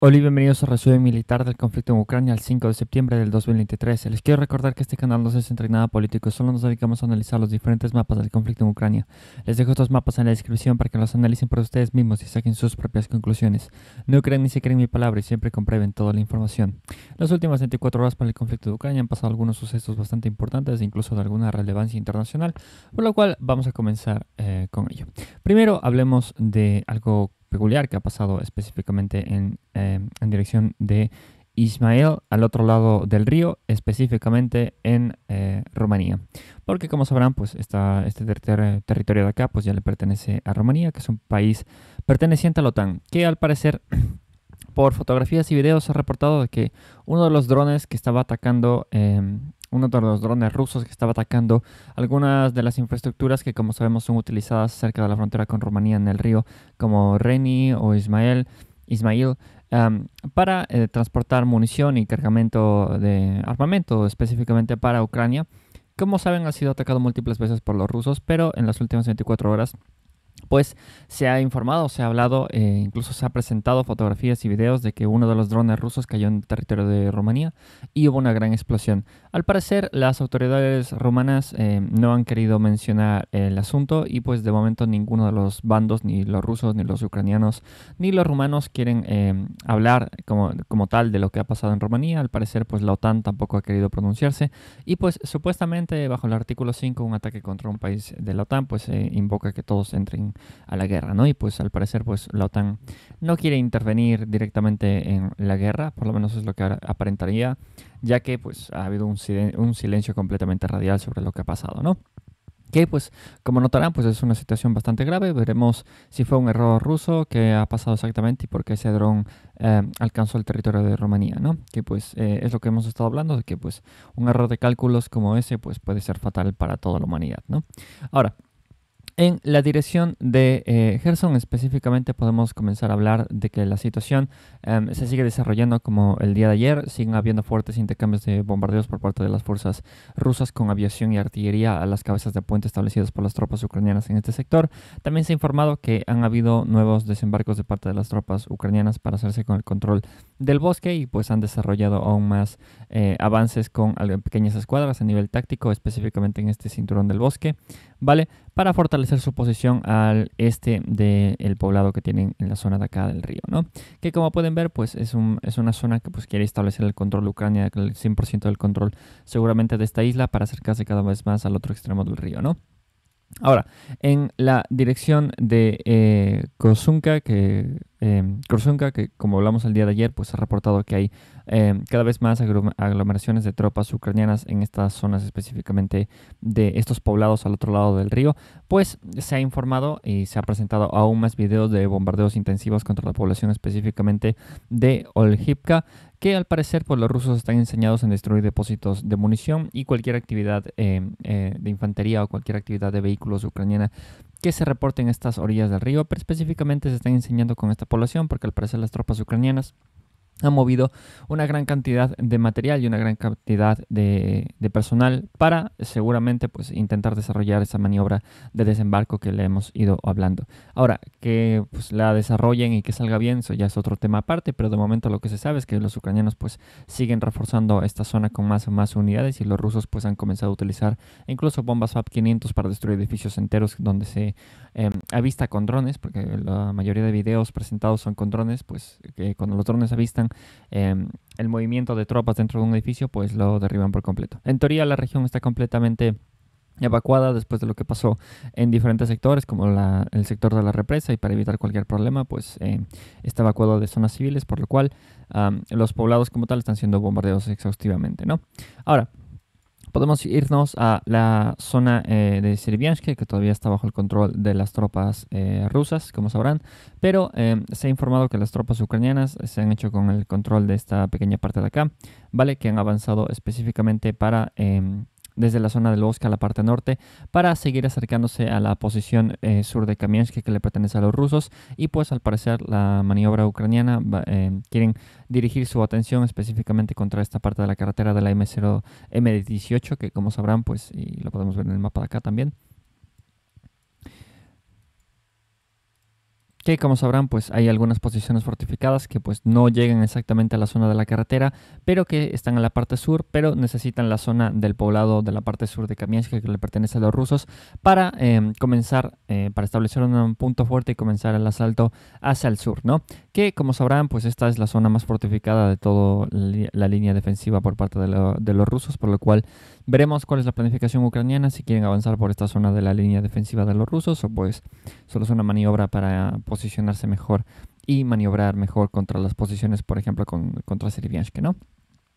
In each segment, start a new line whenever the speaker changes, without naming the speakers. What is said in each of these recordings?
Hola y bienvenidos a Resumen Militar del conflicto en Ucrania el 5 de septiembre del 2023. Les quiero recordar que este canal no se centra en nada político, solo nos dedicamos a analizar los diferentes mapas del conflicto en Ucrania. Les dejo estos mapas en la descripción para que los analicen por ustedes mismos y saquen sus propias conclusiones. No crean ni se creen mi palabra y siempre comprueben toda la información. Las últimas 24 horas para el conflicto de Ucrania han pasado algunos sucesos bastante importantes, incluso de alguna relevancia internacional, por lo cual vamos a comenzar eh, con ello. Primero hablemos de algo peculiar que ha pasado específicamente em, en, dirección de Ismael al otro lado del río, específicamente en eh, Rumanía. Porque como sabrán, pues está este territorio de acá pues ya le pertenece a Rumanía, que es un país perteneciente a la OTAN, que al parecer por fotografías y videos ha reportado que uno de los drones que estaba atacando eh, uno de los drones rusos que estaba atacando algunas de las infraestructuras que como sabemos son utilizadas cerca de la frontera con Rumanía en el río, como Reni o Ismael, Ismail, para eh, transportar munición y cargamento de armamento específicamente para Ucrania. Como saben, ha sido atacado múltiples veces por los rusos, pero en las últimas 24 horas pues se ha informado, se ha hablado, eh, incluso se ha presentado fotografías y videos de que uno de los drones rusos cayó en territorio de Rumanía y hubo una gran explosión. Al parecer, las autoridades rumanas eh, no han querido mencionar el asunto y pues de momento ninguno de los bandos, ni los rusos, ni los ucranianos, ni los rumanos quieren eh, hablar como, como tal de lo que ha pasado en Rumanía. Al parecer, pues la OTAN tampoco ha querido pronunciarse y pues supuestamente bajo el artículo 5, un ataque contra un país de la OTAN, pues invoca que todos entren a la guerra, ¿no? Y pues al parecer pues la OTAN no quiere intervenir directamente en la guerra, por lo menos es lo que aparentaría, ya que pues ha habido un, silencio, completamente radial sobre lo que ha pasado, ¿no? que pues como notarán pues es una situación bastante grave, veremos si fue un error ruso, qué ha pasado exactamente y por qué ese dron eh, alcanzó el territorio de Rumanía, ¿no? Que pues eh, es lo que hemos estado hablando, de que pues un error de cálculos como ese pues puede ser fatal para toda la humanidad, ¿no? Ahora, en la dirección de eh, Gerson específicamente podemos comenzar a hablar de que la situación em, se sigue desarrollando como el día de ayer, siguen habiendo fuertes intercambios de bombardeos por parte de las fuerzas rusas con aviación y artillería a las cabezas de puente establecidas por las tropas ucranianas en este sector. También se ha informado que han habido nuevos desembarcos de parte de las tropas ucranianas para hacerse con el control del bosque y pues han desarrollado aún más eh, avances con pequeñas escuadras a nivel táctico, específicamente en este cinturón del bosque. ¿vale? Para fortalecer su posición al este del poblado que tienen en la zona de acá del río, ¿no? Que como pueden ver, pues es, una zona que pues quiere establecer el control de Ucrania, el 100% del control seguramente de esta isla para acercarse cada vez más al otro extremo del río, ¿no? Ahora, en la dirección de eh, Kosunka, que, eh, Kosunka, que como hablamos el día de ayer, pues ha reportado que hay Em, cada vez más aglomeraciones de tropas ucranianas en estas zonas específicamente de estos poblados al otro lado del río, pues se ha informado y se ha presentado aún más videos de bombardeos intensivos contra la población específicamente de Olhipka, que al parecer por pues, los rusos están enseñados en destruir depósitos de munición y cualquier actividad em, eh, de infantería o cualquier actividad de vehículos ucraniana que se reporte en estas orillas del río, pero específicamente se están enseñando con esta población porque al parecer las tropas ucranianas ha movido una gran cantidad de material y una gran cantidad de, personal para seguramente pues, intentar desarrollar esa maniobra de desembarco que le hemos ido hablando. Ahora, que pues, la desarrollen y que salga bien, eso ya es otro tema aparte, pero de momento lo que se sabe es que los ucranianos pues, siguen reforzando esta zona con más o más unidades y los rusos pues, han comenzado a utilizar incluso bombas FAB 500 para destruir edificios enteros donde se em, avista con drones, porque la mayoría de videos presentados son con drones, pues que cuando los drones avistan, Em, el movimiento de tropas dentro de un edificio, pues lo derriban por completo. En teoría la región está completamente evacuada después de lo que pasó en diferentes sectores, como el sector de la represa, y para evitar cualquier problema, pues eh, está evacuado de zonas civiles, por lo cual los poblados como tal están siendo bombardeados exhaustivamente, ¿no? Ahora, Podemos irnos a la zona eh, de Sirvianske, que todavía está bajo el control de las tropas eh, rusas, como sabrán, pero eh, se ha informado que las tropas ucranianas se han hecho con el control de esta pequeña parte de acá, ¿vale? Que han avanzado específicamente para em, desde la zona del bosque a la parte norte para seguir acercándose a la posición eh, sur de Kamiansk que le pertenece a los rusos y pues al parecer la maniobra ucraniana eh, quieren dirigir su atención específicamente contra esta parte de la carretera de la M0 M18 que como sabrán pues y lo podemos ver en el mapa de acá también que como sabrán pues hay algunas posiciones fortificadas que pues no llegan exactamente a la zona de la carretera, pero que están en la parte sur, pero necesitan la zona del poblado de la parte sur de Kamiansk que le pertenece a los rusos para em, comenzar, eh, para establecer un punto fuerte y comenzar el asalto hacia el sur, ¿no? Que como sabrán pues esta es la zona más fortificada de toda la línea defensiva por parte de los rusos, por lo cual Veremos cuál es la planificación ucraniana, si quieren avanzar por esta zona de la línea defensiva de los rusos o pues solo es una maniobra para posicionarse mejor y maniobrar mejor contra las posiciones, por ejemplo, con, contra que ¿no?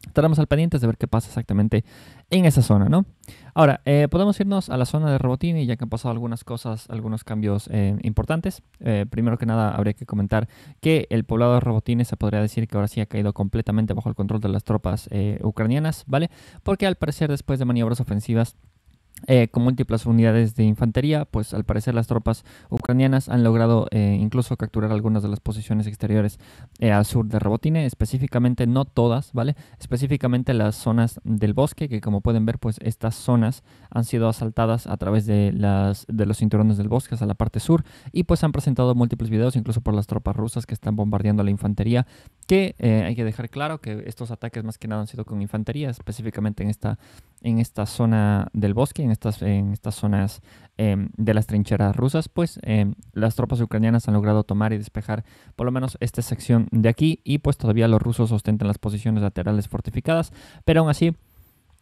estaremos al pendiente de ver qué pasa exactamente en esa zona, ¿no? Ahora, eh, podemos irnos a la zona de Robotini, ya que han pasado algunas cosas, algunos cambios eh, importantes. Eh, primero que nada, habría que comentar que el poblado de Robotini se podría decir que ahora sí ha caído completamente bajo el control de las tropas ucranianas, ¿vale? Porque al parecer, después de maniobras ofensivas, eh, con múltiples unidades de infantería, pues al parecer las tropas ucranianas han logrado eh, incluso capturar algunas de las posiciones exteriores eh, al sur de Robotine, específicamente no todas, ¿vale? Específicamente las zonas del bosque, que como pueden ver, pues estas zonas han sido asaltadas a través de, las, de los cinturones del bosque hasta la parte sur y pues han presentado múltiples videos, incluso por las tropas rusas que están bombardeando a la infantería, que hay que dejar claro que estos ataques más que nada han sido con infantería, específicamente en esta, en esta zona del bosque en estas, en estas zonas em, de las trincheras rusas, pues em, las tropas ucranianas han logrado tomar y despejar por lo menos esta sección de aquí y pues todavía los rusos ostentan las posiciones laterales fortificadas, pero aún así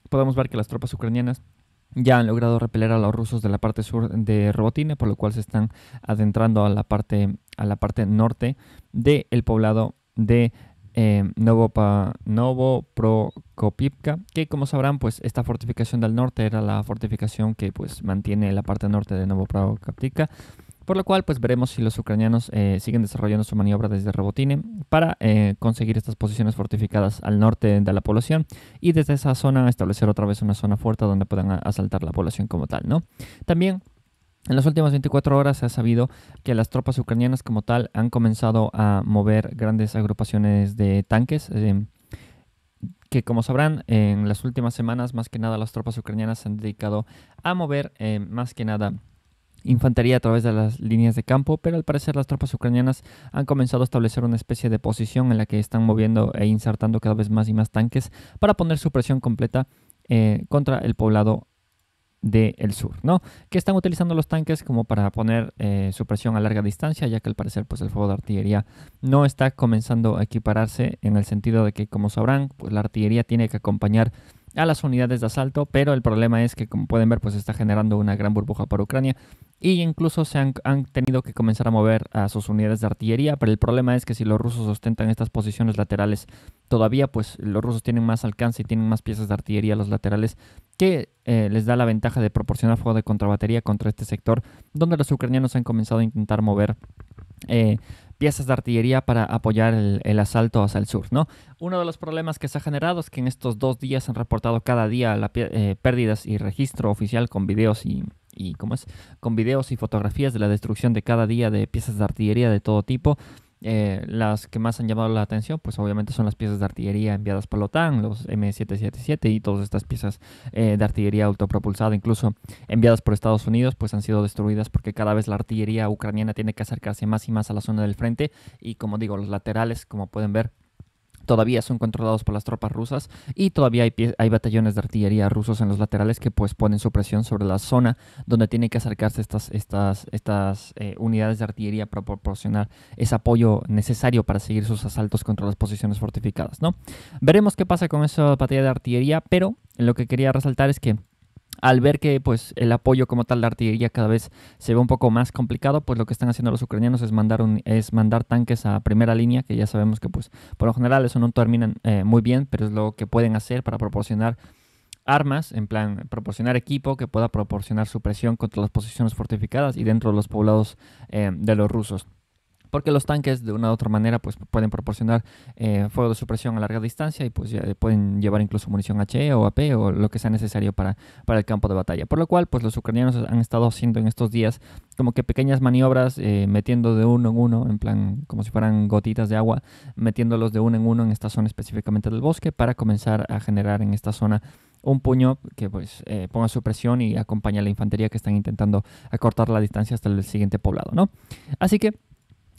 podemos ver que las tropas ucranianas ya han logrado repeler a los rusos de la parte sur de Robotine, por lo cual se están adentrando a la parte, a la parte norte del poblado de eh, Novo, Prokopivka, que como sabrán, pues esta fortificación del norte era la fortificación que pues mantiene la parte norte de Novo Prokopivka, por lo cual pues veremos si los ucranianos eh, siguen desarrollando su maniobra desde Rebotine para eh, conseguir estas posiciones fortificadas al norte de la población y desde esa zona establecer otra vez una zona fuerte donde puedan asaltar la población como tal, ¿no? También en las últimas 24 horas se ha sabido que las tropas ucranianas como tal han comenzado a mover grandes agrupaciones de tanques. Eh, que como sabrán, en las últimas semanas más que nada las tropas ucranianas se han dedicado a mover eh, más que nada infantería a través de las líneas de campo, pero al parecer las tropas ucranianas han comenzado a establecer una especie de posición en la que están moviendo e insertando cada vez más y más tanques para poner su presión completa eh, contra el poblado del el sur, ¿no? Que están utilizando los tanques como para poner eh, su presión a larga distancia, ya que al parecer pues el fuego de artillería no está comenzando a equipararse en el sentido de que, como sabrán, pues la artillería tiene que acompañar a las unidades de asalto, pero el problema es que, como pueden ver, pues está generando una gran burbuja para Ucrania y incluso se han, tenido que comenzar a mover a sus unidades de artillería, pero el problema es que si los rusos ostentan estas posiciones laterales todavía, pues los rusos tienen más alcance y tienen más piezas de artillería a los laterales que eh, les da la ventaja de proporcionar fuego de contrabatería contra este sector, donde los ucranianos han comenzado a intentar mover eh, piezas de artillería para apoyar el, asalto hacia el sur. ¿no? Uno de los problemas que se ha generado es que en estos dos días han reportado cada día la, eh, pérdidas y registro oficial con videos y, y ¿cómo es? con videos y fotografías de la destrucción de cada día de piezas de artillería de todo tipo. Eh, las que más han llamado la atención, pues obviamente son las piezas de artillería enviadas por la OTAN, los M777 y todas estas piezas eh, de artillería autopropulsada, incluso enviadas por Estados Unidos, pues han sido destruidas porque cada vez la artillería ucraniana tiene que acercarse más y más a la zona del frente y como digo, los laterales, como pueden ver, todavía son controlados por las tropas rusas y todavía hay, batallones de artillería rusos en los laterales que pues ponen su presión sobre la zona donde tienen que acercarse estas, estas, estas eh, unidades de artillería para proporcionar ese apoyo necesario para seguir sus asaltos contra las posiciones fortificadas, ¿no? Veremos qué pasa con esa batalla de artillería, pero lo que quería resaltar es que al ver que pues el apoyo como tal de artillería cada vez se ve un poco más complicado, pues lo que están haciendo los ucranianos es mandar es mandar tanques a primera línea, que ya sabemos que pues por lo general eso no terminan eh, muy bien, pero es lo que pueden hacer para proporcionar armas, en plan proporcionar equipo que pueda proporcionar su presión contra las posiciones fortificadas y dentro de los poblados eh, de los rusos porque los tanques de una u otra manera pues pueden proporcionar eh, fuego de supresión a larga distancia y pues ya eh, pueden llevar incluso munición HE o AP o lo que sea necesario para, para el campo de batalla. Por lo cual pues los ucranianos han estado haciendo en estos días como que pequeñas maniobras eh, metiendo de uno en uno, en plan como si fueran gotitas de agua, metiéndolos de uno en uno en esta zona específicamente del bosque para comenzar a generar en esta zona un puño que pues ponga su presión y acompaña a la infantería que están intentando acortar la distancia hasta el siguiente poblado, ¿no? Así que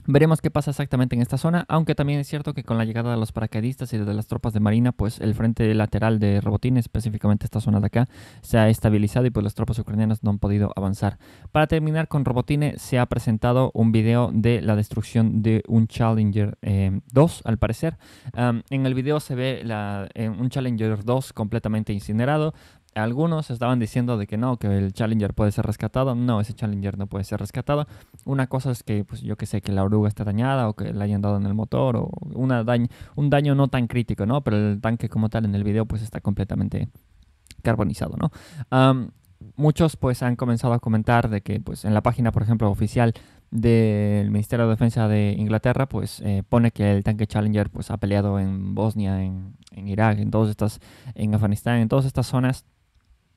Veremos qué pasa exactamente en esta zona, aunque también es cierto que con la llegada de los paracaidistas y de las tropas de marina, pues el frente lateral de Robotine, específicamente esta zona de acá, se ha estabilizado y pues las tropas ucranianas no han podido avanzar. Para terminar con Robotine, se ha presentado un video de la destrucción de un Challenger 2, em, al parecer. en el video se ve eh, un Challenger 2 completamente incinerado, algunos estaban diciendo de que no, que el Challenger puede ser rescatado. No, ese Challenger no puede ser rescatado. Una cosa es que, pues yo que sé, que la oruga está dañada o que le hayan dado en el motor o una daño, un daño no tan crítico, ¿no? Pero el tanque como tal en el video pues está completamente carbonizado, ¿no? muchos pues han comenzado a comentar de que pues en la página, por ejemplo, oficial del Ministerio de Defensa de Inglaterra, pues eh, pone que el tanque Challenger pues ha peleado en Bosnia, en, Irak, en todas estas, en Afganistán, en todas estas zonas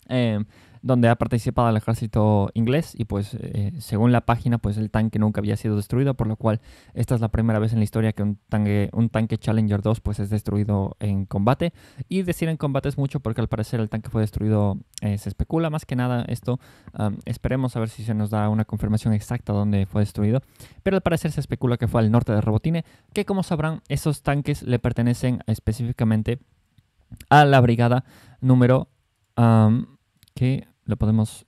Em, donde ha participado el ejército inglés y pues eh, según la página pues el tanque nunca había sido destruido por lo cual esta es la primera vez en la historia que un tanque, un tanque Challenger 2 pues es destruido en combate y decir en combate es mucho porque al parecer el tanque fue destruido eh, se especula más que nada esto esperemos a ver si se nos da una confirmación exacta donde fue destruido pero al parecer se especula que fue al norte de Robotine que como sabrán esos tanques le pertenecen específicamente a la brigada número que lo podemos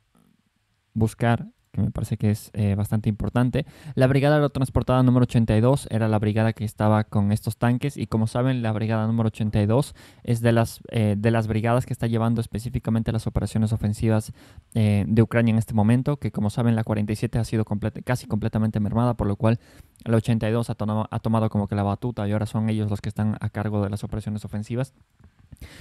buscar, que me parece que es eh, bastante importante. La brigada aerotransportada número 82 era la brigada que estaba con estos tanques y como saben, la brigada número 82 es de las, eh, de las brigadas que está llevando específicamente las operaciones ofensivas eh, de Ucrania en este momento, que como saben, la 47 ha sido casi completamente mermada, por lo cual la 82 ha, ha tomado como que la batuta y ahora son ellos los que están a cargo de las operaciones ofensivas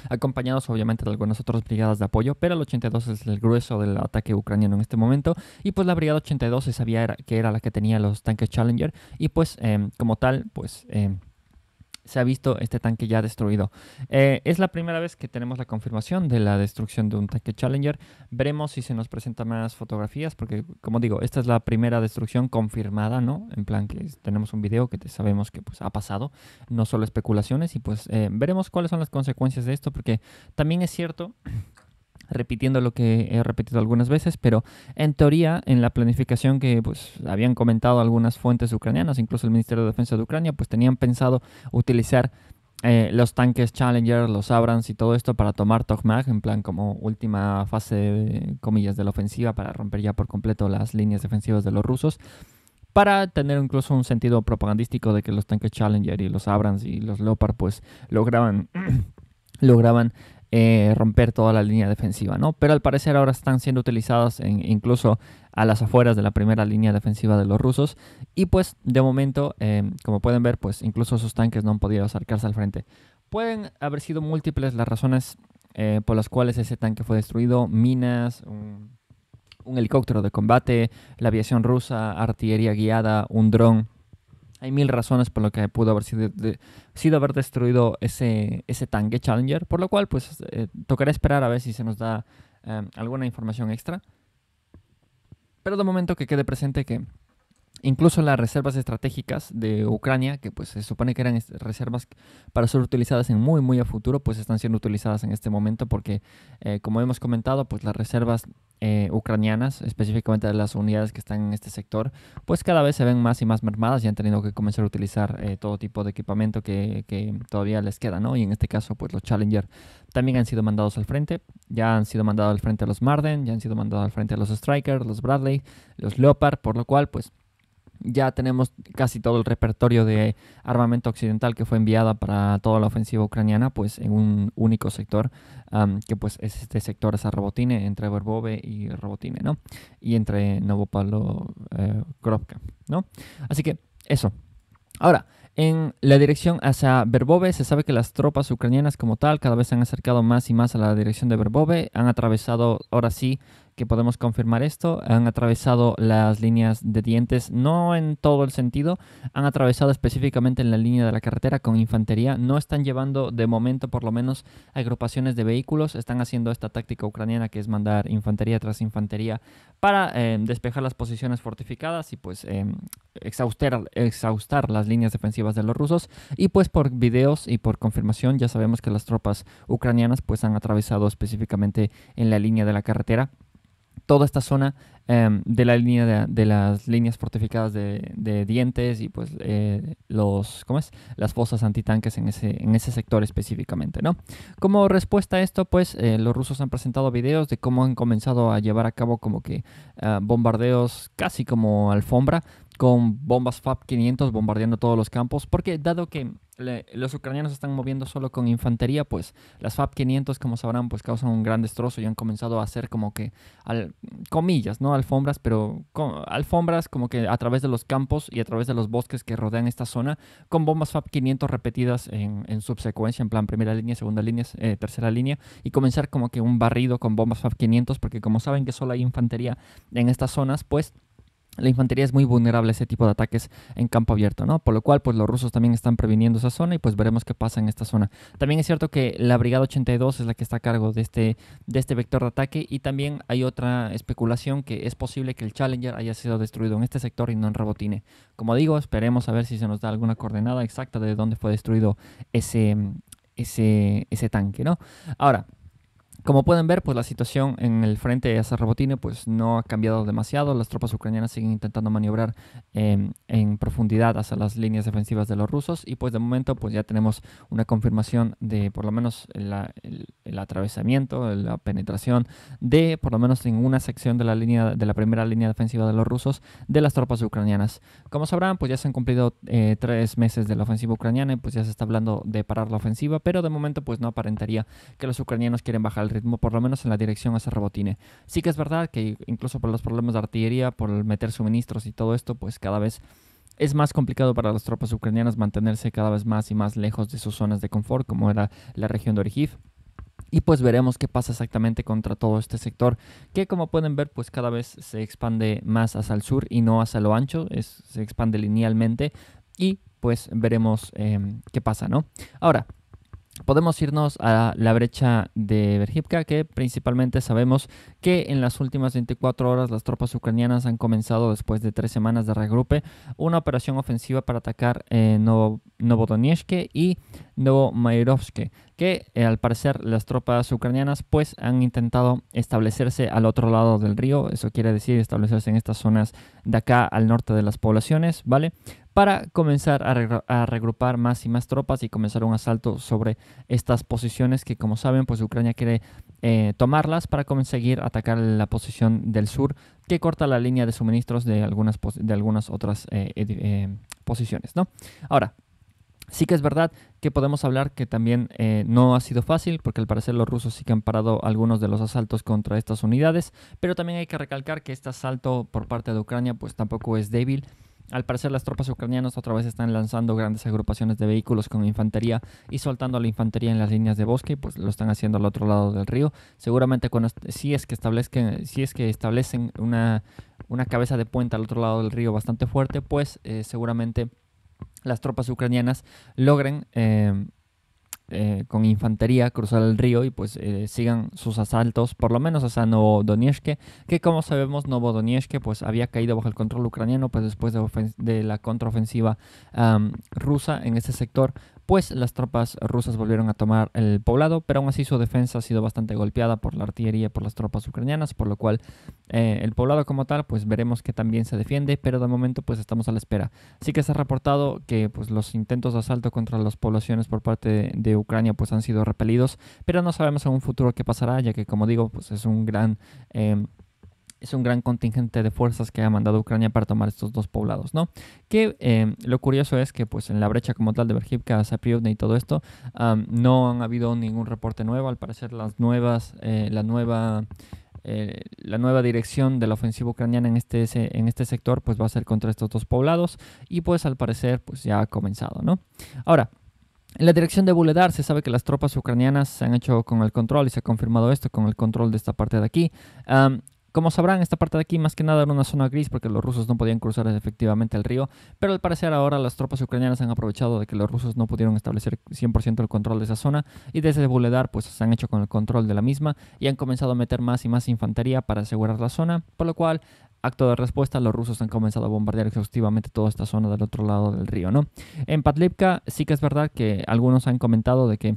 acompañados obviamente de algunas otras brigadas de apoyo, pero el 82 es el grueso del ataque ucraniano en este momento, y pues la brigada 82 se sabía que era la que tenía los tanques Challenger, y pues em, como tal, pues... Em, se ha visto este tanque ya destruido. Eh, es la primera vez que tenemos la confirmación de la destrucción de un tanque Challenger. Veremos si se nos presentan más fotografías, porque como digo, esta es la primera destrucción confirmada, ¿no? En plan que tenemos un video que sabemos que pues, ha pasado, no solo especulaciones, y pues eh, veremos cuáles son las consecuencias de esto, porque también es cierto repitiendo lo que he repetido algunas veces, pero en teoría, en la planificación que pues, habían comentado algunas fuentes ucranianas, incluso el Ministerio de Defensa de Ucrania, pues tenían pensado utilizar eh, los tanques Challenger, los Abrams y todo esto para tomar Tokmak, en plan como última fase, de, comillas, de la ofensiva, para romper ya por completo las líneas defensivas de los rusos, para tener incluso un sentido propagandístico de que los tanques Challenger y los Abrams y los Leopard pues lograban... lograban eh, romper toda la línea defensiva, ¿no? Pero al parecer ahora están siendo utilizadas incluso a las afueras de la primera línea defensiva de los rusos. Y pues de momento, eh, como pueden ver, pues incluso esos tanques no han podido acercarse al frente. Pueden haber sido múltiples las razones eh, por las cuales ese tanque fue destruido, minas, un helicóptero de combate, la aviación rusa, artillería guiada, un dron, hay mil razones por lo que pudo haber sido, haber destruido ese, tanque Challenger, por lo cual pues eh, tocará esperar a ver si se nos da eh, alguna información extra. Pero de momento que quede presente que incluso las reservas estratégicas de Ucrania, que pues se supone que eran reservas para ser utilizadas en muy, muy a futuro, pues están siendo utilizadas en este momento porque, eh, como hemos comentado, pues las reservas eh, ucranianas, específicamente de las unidades que están en este sector, pues cada vez se ven más y más mermadas y han tenido que comenzar a utilizar eh, todo tipo de equipamiento que, todavía les queda, ¿no? Y en este caso, pues los Challenger también han sido mandados al frente, ya han sido mandados al frente a los Marden, ya han sido mandados al frente a los Strikers, los Bradley, los Leopard, por lo cual, pues ya tenemos casi todo el repertorio de armamento occidental que fue enviada para toda la ofensiva ucraniana, pues en un único sector, que pues es este sector es Robotine, entre Verbove y Robotine, ¿no? Y entre Novopalo eh, Kropka, ¿no? Así que eso. Ahora, en la dirección hacia Verbove se sabe que las tropas ucranianas como tal cada vez se han acercado más y más a la dirección de Verbove, han atravesado ahora sí que podemos confirmar esto. Han atravesado las líneas de dientes, no en todo el sentido, han atravesado específicamente en la línea de la carretera con infantería. No están llevando de momento, por lo menos, agrupaciones de vehículos. Están haciendo esta táctica ucraniana que es mandar infantería tras infantería para eh, despejar las posiciones fortificadas y pues em, exhaustar, exhaustar las líneas defensivas de los rusos. Y pues por videos y por confirmación ya sabemos que las tropas ucranianas pues han atravesado específicamente en la línea de la carretera toda esta zona em, de la línea de, las líneas fortificadas de, dientes y pues eh, los ¿cómo es? las fosas antitanques en ese, en ese sector específicamente, ¿no? Como respuesta a esto, pues eh, los rusos han presentado videos de cómo han comenzado a llevar a cabo como que ah, bombardeos casi como alfombra con bombas FAB 500 bombardeando todos los campos, porque dado que los ucranianos están moviendo solo con infantería, pues las FAB 500, como sabrán, pues causan un gran destrozo y han comenzado a hacer como que, al, comillas, ¿no? Alfombras, pero alfombras como que a través de los campos y a través de los bosques que rodean esta zona, con bombas FAB 500 repetidas en, subsecuencia, en plan primera línea, segunda línea, eh, tercera línea, y comenzar como que un barrido con bombas FAB 500, porque como saben que solo hay infantería en estas zonas, pues la infantería es muy vulnerable a ese tipo de ataques en campo abierto, ¿no? Por lo cual, pues los rusos también están previniendo esa zona y pues veremos qué pasa en esta zona. También es cierto que la Brigada 82 es la que está a cargo de este, de este vector de ataque y también hay otra especulación que es posible que el Challenger haya sido destruido en este sector y no en Rabotine. Como digo, esperemos a ver si se nos da alguna coordenada exacta de dónde fue destruido ese, ese, ese tanque, ¿no? Ahora, como pueden ver, pues la situación en el frente de Sarrabotine pues no ha cambiado demasiado. Las tropas ucranianas siguen intentando maniobrar em, en profundidad hacia las líneas defensivas de los rusos y pues de momento pues ya tenemos una confirmación de por lo menos el, atravesamiento, la penetración de por lo menos en una sección de la línea de la primera línea defensiva de los rusos de las tropas ucranianas. Como sabrán, pues ya se han cumplido eh, tres meses de la ofensiva ucraniana y pues ya se está hablando de parar la ofensiva, pero de momento pues no aparentaría que los ucranianos quieren bajar el ritmo, por lo menos en la dirección hacia Robotine. Sí que es verdad que incluso por los problemas de artillería, por meter suministros y todo esto, pues cada vez es más complicado para las tropas ucranianas mantenerse cada vez más y más lejos de sus zonas de confort, como era la región de Orihiv. Y pues veremos qué pasa exactamente contra todo este sector, que como pueden ver, pues cada vez se expande más hacia el sur y no hacia lo ancho, es, se expande linealmente y pues veremos em, qué pasa, ¿no? Ahora, podemos irnos a la brecha de Berhipka, que principalmente sabemos que en las últimas 24 horas las tropas ucranianas han comenzado, después de tres semanas de regrupe, una operación ofensiva para atacar eh, y Novomayrovsk, que eh, al parecer las tropas ucranianas pues han intentado establecerse al otro lado del río, eso quiere decir establecerse en estas zonas de acá al norte de las poblaciones, ¿vale? para comenzar a, regrupar más y más tropas y comenzar un asalto sobre estas posiciones que como saben pues Ucrania quiere eh, tomarlas para conseguir atacar la posición del sur que corta la línea de suministros de algunas, de algunas otras eh, eh, posiciones. ¿no? Ahora, Sí que es verdad que podemos hablar que también no ha sido fácil, porque al parecer los rusos sí que han parado algunos de los asaltos contra estas unidades, pero también hay que recalcar que este asalto por parte de Ucrania pues tampoco es débil al parecer las tropas ucranianas otra vez están lanzando grandes agrupaciones de vehículos con infantería y soltando a la infantería en las líneas de bosque, pues lo están haciendo al otro lado del río. Seguramente si, es que establezcan, si es que establecen una, una cabeza de puente al otro lado del río bastante fuerte, pues eh, seguramente las tropas ucranianas logren... Eh, eh, con infantería cruzar el río y pues eh, sigan sus asaltos, por lo menos hasta Novodonieshke, que como sabemos Novodonieshke pues había caído bajo el control ucraniano pues después de, la contraofensiva rusa en ese sector, pues las tropas rusas volvieron a tomar el poblado, pero aún así su defensa ha sido bastante golpeada por la artillería, por las tropas ucranianas, por lo cual eh, el poblado como tal, pues veremos que también se defiende, pero de momento pues estamos a la espera. Sí que se ha reportado que pues los intentos de asalto contra las poblaciones por parte de, Ucrania pues han sido repelidos, pero no sabemos en un futuro qué pasará, ya que como digo, pues es un gran... Eh, es un gran contingente de fuerzas que ha mandado Ucrania para tomar estos dos poblados, ¿no? Que em, lo curioso es que pues en la brecha como tal de Berjivka, Sapriovne y todo esto, no han habido ningún reporte nuevo, al parecer las nuevas, eh, la nueva... Eh, la nueva dirección de la ofensiva ucraniana en este, en este sector pues va a ser contra estos dos poblados y pues al parecer pues ya ha comenzado, ¿no? Ahora, en la dirección de Buledar se sabe que las tropas ucranianas se han hecho con el control y se ha confirmado esto con el control de esta parte de aquí. Como sabrán, esta parte de aquí más que nada era una zona gris porque los rusos no podían cruzar efectivamente el río, pero al parecer ahora las tropas ucranianas han aprovechado de que los rusos no pudieron establecer 100% el control de esa zona y desde Buledar pues se han hecho con el control de la misma y han comenzado a meter más y más infantería para asegurar la zona, por lo cual acto de respuesta, los rusos han comenzado a bombardear exhaustivamente toda esta zona del otro lado del río, ¿no? En Patlipka sí que es verdad que algunos han comentado de que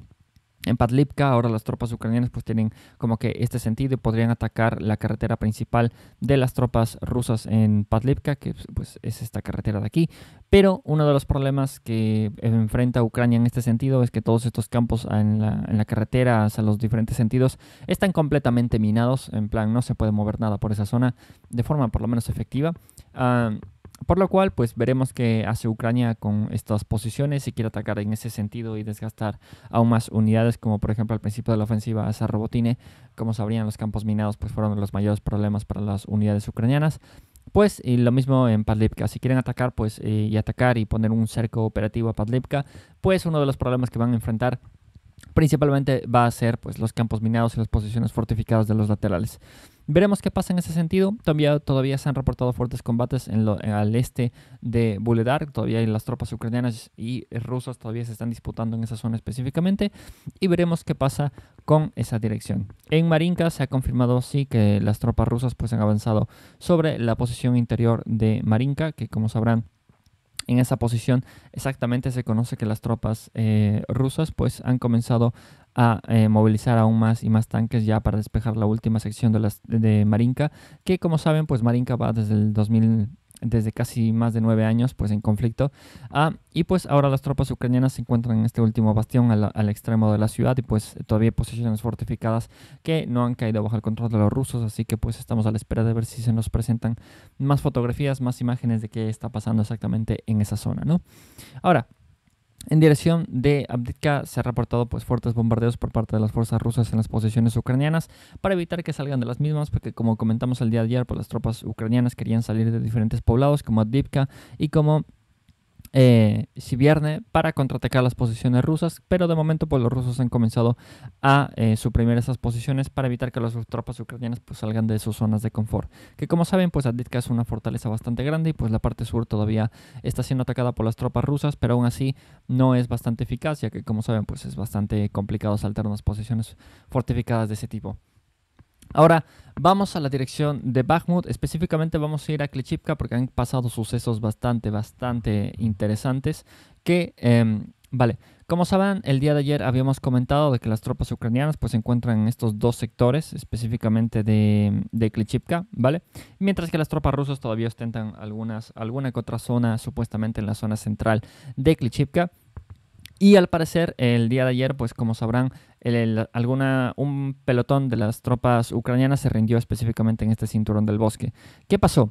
en Padlipka ahora las tropas ucranianas pues tienen como que este sentido y podrían atacar la carretera principal de las tropas rusas en Padlipka, que pues es esta carretera de aquí. Pero uno de los problemas que enfrenta Ucrania en este sentido es que todos estos campos en la, carretera hacia los diferentes sentidos están completamente minados, en plan no se puede mover nada por esa zona de forma por lo menos efectiva. Ah, por lo cual, pues veremos qué hace Ucrania con estas posiciones, si quiere atacar en ese sentido y desgastar aún más unidades, como por ejemplo al principio de la ofensiva a Sarrobotine, como sabrían los campos minados, pues fueron los mayores problemas para las unidades ucranianas. Pues y lo mismo en Padlipka, si quieren atacar pues, eh, y atacar y poner un cerco operativo a Padlipka, pues uno de los problemas que van a enfrentar principalmente va a ser pues, los campos minados y las posiciones fortificadas de los laterales. Veremos qué pasa en ese sentido. Todavía, todavía se han reportado fuertes combates en al este de Buledar. Todavía las tropas ucranianas y rusas todavía se están disputando en esa zona específicamente. Y veremos qué pasa con esa dirección. En Marinka se ha confirmado sí que las tropas rusas pues, han avanzado sobre la posición interior de Marinka, que como sabrán en esa posición, exactamente se conoce que las tropas eh, rusas pues han comenzado a eh, movilizar aún más y más tanques ya para despejar la última sección de, las, de Marinka, que como saben pues Marinka va desde el 2000 desde casi más de nueve años pues en conflicto. Ah, y pues ahora las tropas ucranianas se encuentran en este último bastión al, extremo de la ciudad y pues todavía hay posiciones fortificadas que no han caído bajo el control de los rusos, así que pues estamos a la espera de ver si se nos presentan más fotografías, más imágenes de qué está pasando exactamente en esa zona, ¿no? Ahora, en dirección de Abditka se han reportado pues, fuertes bombardeos por parte de las fuerzas rusas en las posiciones ucranianas para evitar que salgan de las mismas, porque como comentamos el día de ayer, pues, las tropas ucranianas querían salir de diferentes poblados como Abditka y como eh, si viernes para contraatacar las posiciones rusas, pero de momento pues los rusos han comenzado a eh, suprimir esas posiciones para evitar que las tropas ucranianas pues salgan de sus zonas de confort. Que como saben pues Aditka es una fortaleza bastante grande y pues la parte sur todavía está siendo atacada por las tropas rusas, pero aún así no es bastante eficaz ya que como saben pues es bastante complicado saltar unas posiciones fortificadas de ese tipo. Ahora vamos a la dirección de Bakhmut, específicamente vamos a ir a Klitschivka porque han pasado sucesos bastante, bastante interesantes que... Em, vale, como saben, el día de ayer habíamos comentado de que las tropas ucranianas pues se encuentran en estos dos sectores, específicamente de, de ¿vale? Mientras que las tropas rusas todavía ostentan algunas, alguna que otra zona, supuestamente en la zona central de Klichivka. Y al parecer, el día de ayer, pues como sabrán, alguna, un pelotón de las tropas ucranianas se rindió específicamente en este cinturón del bosque. ¿Qué pasó?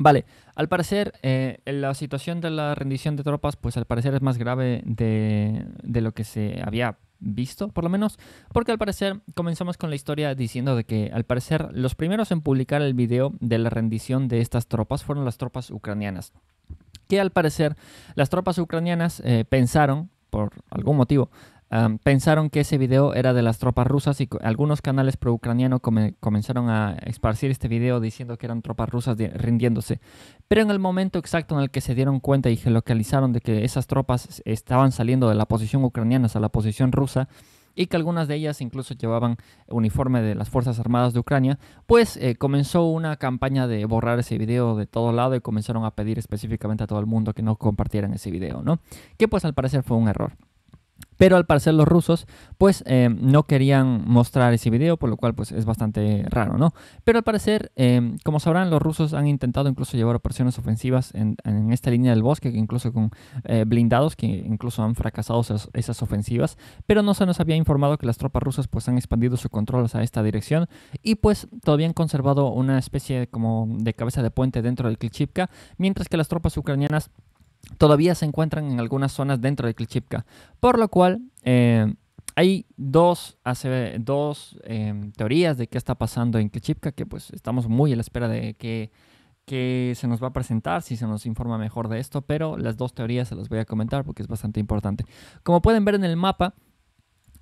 Vale, al parecer eh, la situación de la rendición de tropas, pues al parecer es más grave de, lo que se había visto, por lo menos, porque al parecer comenzamos con la historia diciendo de que al parecer los primeros en publicar el video de la rendición de estas tropas fueron las tropas ucranianas, que al parecer las tropas ucranianas eh, pensaron, por algún motivo, pensaron que ese video era de las tropas rusas y algunos canales pro-ucranianos comenzaron a esparcir este video diciendo que eran tropas rusas rindiéndose. Pero en el momento exacto en el que se dieron cuenta y localizaron de que esas tropas estaban saliendo de la posición ucraniana a la posición rusa, y que algunas de ellas incluso llevaban uniforme de las Fuerzas Armadas de Ucrania, pues eh, comenzó una campaña de borrar ese video de todo lado y comenzaron a pedir específicamente a todo el mundo que no compartieran ese video, ¿no? Que pues al parecer fue un error. Pero al parecer los rusos pues eh, no querían mostrar ese video, por lo cual pues es bastante raro, ¿no? Pero al parecer, eh, como sabrán, los rusos han intentado incluso llevar operaciones ofensivas en, esta línea del bosque, incluso con eh, blindados, que incluso han fracasado esas, ofensivas, pero no se nos había informado que las tropas rusas pues han expandido su control a esta dirección y pues todavía han conservado una especie como de cabeza de puente dentro del Klitschivka, mientras que las tropas ucranianas todavía se encuentran en algunas zonas dentro de Klichipka, por lo cual eh, hay dos, dos eh, teorías de qué está pasando en Klichipka, que pues estamos muy a la espera de que, que, se nos va a presentar, si se nos informa mejor de esto, pero las dos teorías se las voy a comentar porque es bastante importante. Como pueden ver en el mapa,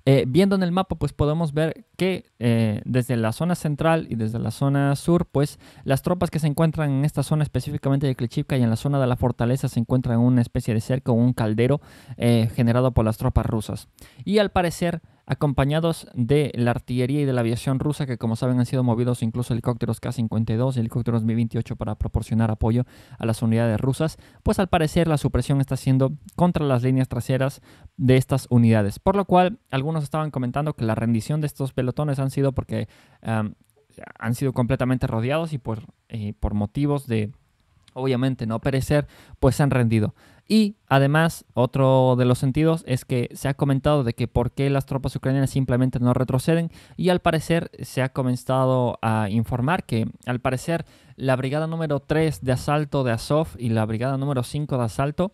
eh, viendo en el mapa, pues podemos ver que eh, desde la zona central y desde la zona sur, pues las tropas que se encuentran en esta zona específicamente de Klichivka y en la zona de la fortaleza se encuentran en una especie de cerco o un caldero eh, generado por las tropas rusas. Y al parecer acompañados de la artillería y de la aviación rusa, que como saben han sido movidos incluso helicópteros K-52 y helicópteros Mi-28 para proporcionar apoyo a las unidades rusas, pues al parecer la supresión está siendo contra las líneas traseras de estas unidades. Por lo cual, algunos estaban comentando que la rendición de estos pelotones han sido porque han sido completamente rodeados y por, por motivos de, obviamente, no perecer, pues se han rendido. Y además, otro de los sentidos es que se ha comentado de que por qué las tropas ucranianas simplemente no retroceden y al parecer se ha comenzado a informar que al parecer la brigada número 3 de asalto de Azov y la brigada número 5 de asalto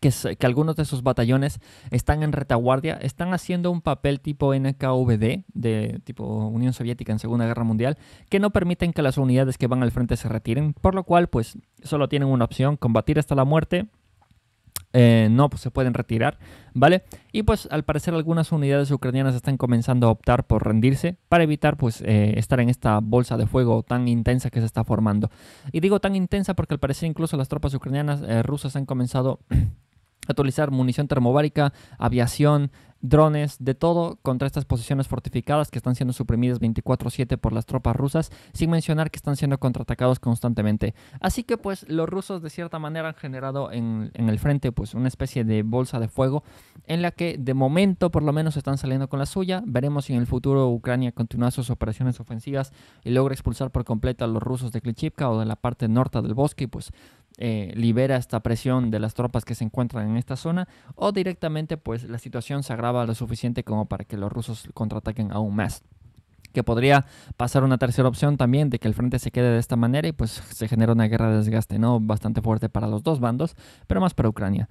que, que, algunos de sus batallones están en retaguardia, están haciendo un papel tipo NKVD, de tipo Unión Soviética en Segunda Guerra Mundial, que no permiten que las unidades que van al frente se retiren, por lo cual pues solo tienen una opción, combatir hasta la muerte eh, no pues, se pueden retirar, ¿vale? Y pues al parecer algunas unidades ucranianas están comenzando a optar por rendirse para evitar pues eh, estar en esta bolsa de fuego tan intensa que se está formando. Y digo tan intensa porque al parecer incluso las tropas ucranianas eh, rusas han comenzado... a utilizar munición termobárica, aviación, drones, de todo contra estas posiciones fortificadas que están siendo suprimidas 24/7 por las tropas rusas, sin mencionar que están siendo contraatacados constantemente. Así que pues los rusos de cierta manera han generado en, el frente pues una especie de bolsa de fuego en la que de momento por lo menos están saliendo con la suya. Veremos si en el futuro Ucrania continúa sus operaciones ofensivas y logra expulsar por completo a los rusos de Klichivka o de la parte norte del bosque y pues eh, libera esta presión de las tropas que se encuentran en esta zona o directamente pues la situación se agrava lo suficiente como para que los rusos contraataquen aún más que podría pasar una tercera opción también de que el frente se quede de esta manera y pues se genera una guerra de desgaste, ¿no? Bastante fuerte para los dos bandos, pero más para Ucrania.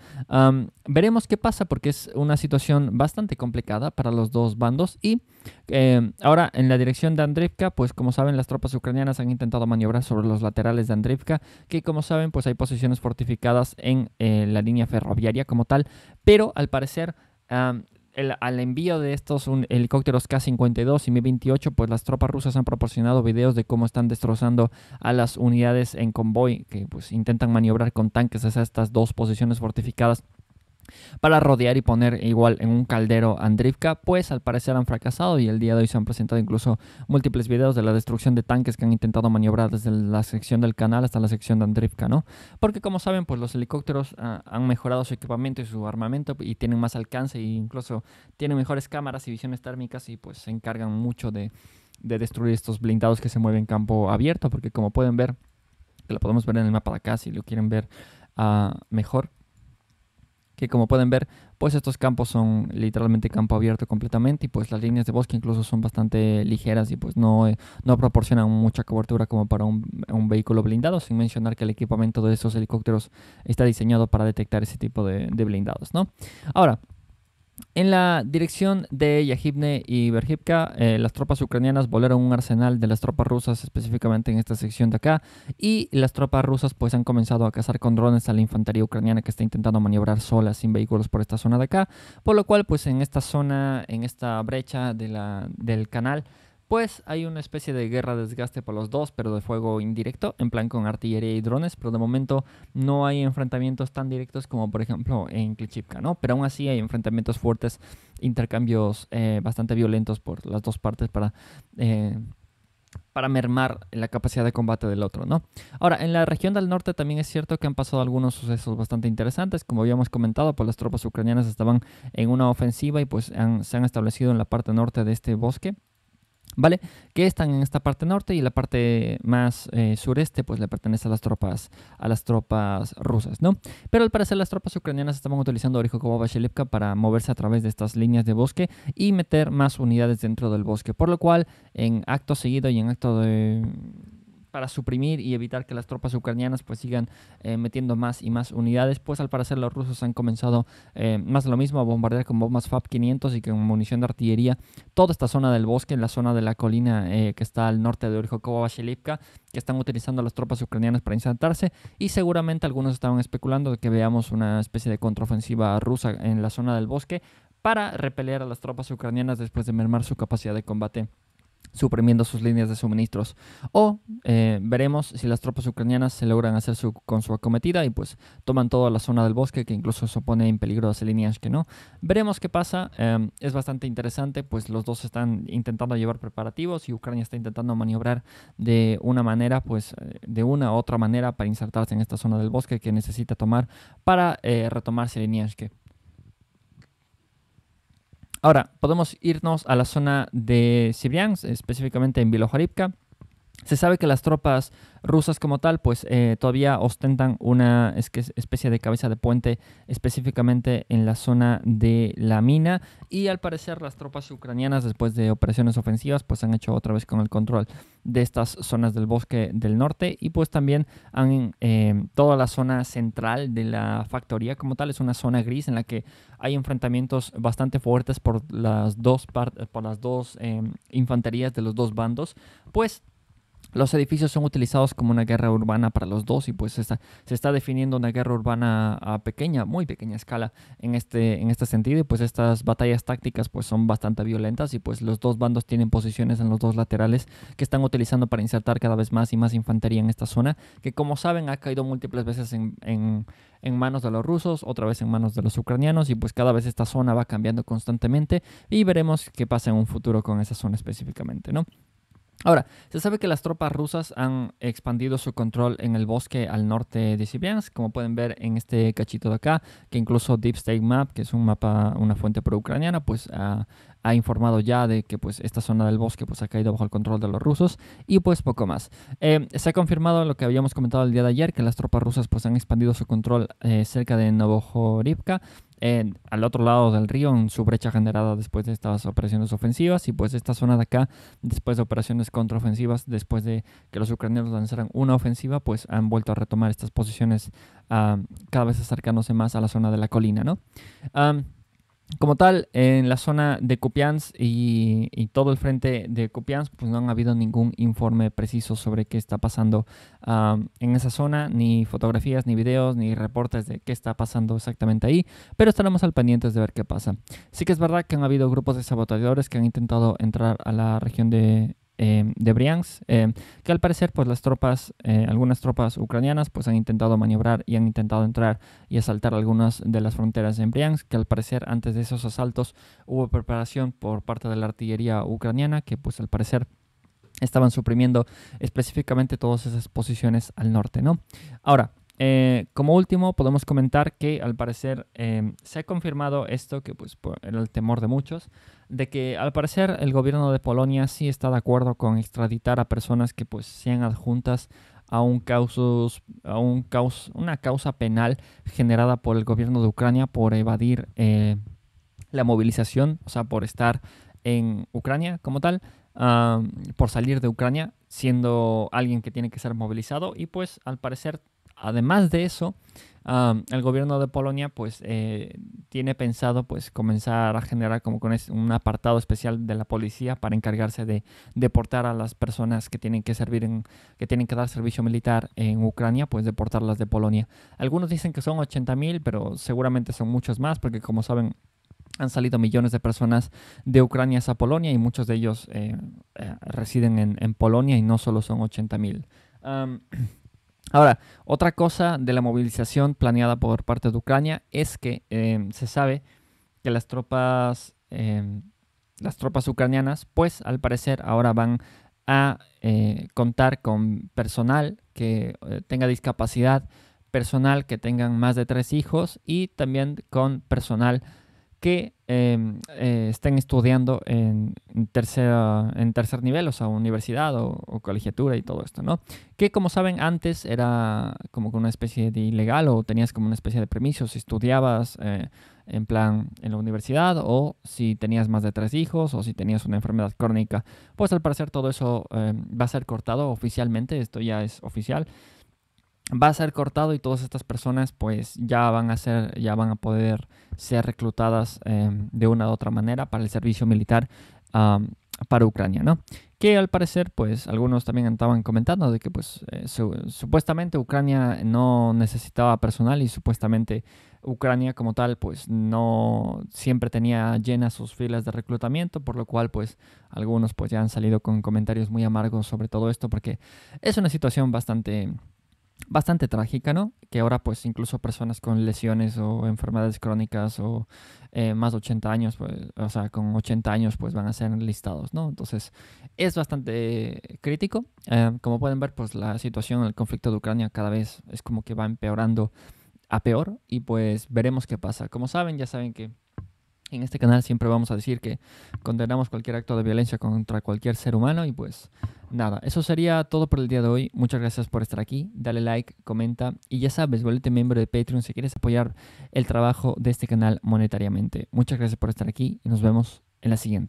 veremos qué pasa porque es una situación bastante complicada para los dos bandos y em, ahora en la dirección de Andrivka, pues como saben las tropas ucranianas han intentado maniobrar sobre los laterales de Andrivka, que como saben pues hay posiciones fortificadas en eh, la línea ferroviaria como tal, pero al parecer al envío de estos helicópteros K-52 y Mi-28, pues las tropas rusas han proporcionado videos de cómo están destrozando a las unidades en convoy que pues intentan maniobrar con tanques hacia estas dos posiciones fortificadas para rodear y poner igual en un caldero Andrivka, pues al parecer han fracasado y el día de hoy se han presentado incluso múltiples videos de la destrucción de tanques que han intentado maniobrar desde la sección del canal hasta la sección de Andrivka, ¿no? Porque como saben, pues los helicópteros ah, han mejorado su equipamiento y su armamento y tienen más alcance e incluso tienen mejores cámaras y visiones térmicas y pues se encargan mucho de, destruir estos blindados que se mueven en campo abierto, porque como pueden ver, lo podemos ver en el mapa de acá si lo quieren ver ah, mejor, que como pueden ver, pues estos campos son literalmente campo abierto completamente y pues las líneas de bosque incluso son bastante ligeras y pues no, eh, no proporcionan mucha cobertura como para un, vehículo blindado, sin mencionar que el equipamiento de estos helicópteros está diseñado para detectar ese tipo de, de blindados, ¿no? Ahora, en la dirección de Yahibne y Berhipka, eh, las tropas ucranianas volaron un arsenal de las tropas rusas, específicamente en esta sección de acá, y las tropas rusas pues han comenzado a cazar con drones a la infantería ucraniana que está intentando maniobrar sola sin vehículos por esta zona de acá, por lo cual pues en esta zona, en esta brecha de la, del canal, pues hay una especie de guerra de desgaste por los dos, pero de fuego indirecto, en plan con artillería y drones, pero de momento no hay enfrentamientos tan directos como por ejemplo en Klichivka, ¿no? Pero aún así hay enfrentamientos fuertes, intercambios eh, bastante violentos por las dos partes para... Eh, para mermar la capacidad de combate del otro, ¿no? Ahora, en la región del norte también es cierto que han pasado algunos sucesos bastante interesantes, como habíamos comentado, pues las tropas ucranianas estaban en una ofensiva y pues se han establecido en la parte norte de este bosque ¿Vale? Que están en esta parte norte y la parte más eh, sureste pues le pertenece a las tropas a las tropas rusas, ¿no? Pero al parecer las tropas ucranianas estaban utilizando Orihokova Shelivka para moverse a través de estas líneas de bosque y meter más unidades dentro del bosque, por lo cual en acto seguido y en acto de para suprimir y evitar que las tropas ucranianas pues sigan eh, metiendo más y más unidades, pues al parecer los rusos han comenzado eh, más lo mismo a bombardear con bombas FAB 500 y con munición de artillería toda esta zona del bosque, en la zona de la colina eh, que está al norte de Orjokova Shelivka, que están utilizando las tropas ucranianas para insertarse y seguramente algunos estaban especulando de que veamos una especie de contraofensiva rusa en la zona del bosque para repeler a las tropas ucranianas después de mermar su capacidad de combate suprimiendo sus líneas de suministros. O eh, veremos si las tropas ucranianas se logran hacer su, con su acometida y pues toman toda la zona del bosque que incluso eso pone en peligro a líneas que no. Veremos qué pasa. Em, es bastante interesante, pues los dos están intentando llevar preparativos y Ucrania está intentando maniobrar de una manera, pues eh, de una u otra manera para insertarse en esta zona del bosque que necesita tomar para eh, retomar retomarse líneas que Ahora, podemos irnos a la zona de Sibians, específicamente en Vilojaripka. Se sabe que las tropas rusas como tal, pues eh, todavía ostentan una especie de cabeza de puente específicamente en la zona de la mina y al parecer las tropas ucranianas después de operaciones ofensivas pues han hecho otra vez con el control de estas zonas del bosque del norte y pues también han eh, toda la zona central de la factoría como tal es una zona gris en la que hay enfrentamientos bastante fuertes por las dos, por las dos eh, infanterías de los dos bandos pues los edificios son utilizados como una guerra urbana para los dos y pues se está definiendo una guerra urbana a pequeña, muy pequeña escala en este, en este sentido y pues estas batallas tácticas pues son bastante violentas y pues los dos bandos tienen posiciones en los dos laterales que están utilizando para insertar cada vez más y más infantería en esta zona que como saben ha caído múltiples veces en, en manos de los rusos, otra vez en manos de los ucranianos y pues cada vez esta zona va cambiando constantemente y veremos qué pasa en un futuro con esa zona específicamente, ¿no? Ahora, se sabe que las tropas rusas han expandido su control en el bosque al norte de Sibiansk, como pueden ver en este cachito de acá, que incluso Deep State Map, que es un mapa, una fuente pro-ucraniana, pues ha, informado ya de que pues esta zona del bosque pues ha caído bajo el control de los rusos y pues poco más. Eh, se ha confirmado lo que habíamos comentado el día de ayer, que las tropas rusas pues han expandido su control eh, cerca de Novohorivka, al otro lado del río, en su brecha generada después de estas operaciones ofensivas y pues esta zona de acá, después de operaciones contraofensivas, después de que los ucranianos lanzaran una ofensiva, pues han vuelto a retomar estas posiciones ah, cada vez acercándose más a la zona de la colina, ¿no? Como tal, en la zona de Kupiansk y, todo el frente de Kupiansk, pues no han habido ningún informe preciso sobre qué está pasando en esa zona, ni fotografías, ni videos, ni reportes de qué está pasando exactamente ahí, pero estaremos al pendiente de ver qué pasa. Sí que es verdad que han habido grupos de saboteadores que han intentado entrar a la región de eh, de Briansk, eh, que al parecer pues las tropas, eh, algunas tropas ucranianas pues han intentado maniobrar y han intentado entrar y asaltar algunas de las fronteras en Briansk, que al parecer antes de esos asaltos hubo preparación por parte de la artillería ucraniana que pues al parecer estaban suprimiendo específicamente todas esas posiciones al norte, ¿no? Ahora, eh, como último, podemos comentar que al parecer em, se ha confirmado esto, que pues, era el temor de muchos, de que al parecer el gobierno de Polonia sí está de acuerdo con extraditar a personas que pues, sean adjuntas a, un a un caus, una causa penal generada por el gobierno de Ucrania por evadir eh, la movilización, o sea, por estar en Ucrania como tal, por salir de Ucrania siendo alguien que tiene que ser movilizado y pues al parecer además de eso, el gobierno de Polonia pues eh, tiene pensado pues comenzar a generar como con un apartado especial de la policía para encargarse de deportar a las personas que tienen que servir en, que tienen que dar servicio militar en Ucrania, pues deportarlas de Polonia. Algunos dicen que son 80.000, pero seguramente son muchos más porque como saben han salido millones de personas de Ucrania a Polonia y muchos de ellos eh, eh, residen en, Polonia y no solo son 80.000. Ahora, otra cosa de la movilización planeada por parte de Ucrania es que em, se sabe que las tropas, em, las tropas ucranianas, pues al parecer ahora van a eh, contar con personal que eh, tenga discapacidad, personal que tengan más de tres hijos y también con personal que em, eh, estén estudiando en, tercer, en tercer nivel, o sea, universidad o, colegiatura y todo esto, ¿no? Que como saben, antes era como una especie de ilegal o tenías como una especie de permiso si estudiabas eh, en plan en la universidad o si tenías más de tres hijos o si tenías una enfermedad crónica. Pues al parecer todo eso em, va a ser cortado oficialmente, esto ya es oficial va a ser cortado y todas estas personas pues ya van a ser ya van a poder ser reclutadas em, de una u otra manera para el servicio militar para Ucrania no que al parecer pues algunos también estaban comentando de que pues eh, supuestamente Ucrania no necesitaba personal y supuestamente Ucrania como tal pues no siempre tenía llenas sus filas de reclutamiento, por lo cual pues algunos pues ya han salido con comentarios muy amargos sobre todo esto porque es una situación bastante bastante trágica, ¿no? Que ahora pues incluso personas con lesiones o enfermedades crónicas o eh, más de 80 años, pues, o sea, con 80 años pues van a ser listados, ¿no? Entonces es bastante crítico. Eh, como pueden ver pues la situación, el conflicto de Ucrania cada vez es como que va empeorando a peor y pues veremos qué pasa. Como saben, ya saben que en este canal siempre vamos a decir que condenamos cualquier acto de violencia contra cualquier ser humano y pues nada, eso sería todo por el día de hoy. Muchas gracias por estar aquí, dale like, comenta y ya sabes, vuélvete miembro de Patreon si quieres apoyar el trabajo de este canal monetariamente. Muchas gracias por estar aquí y nos vemos en la siguiente.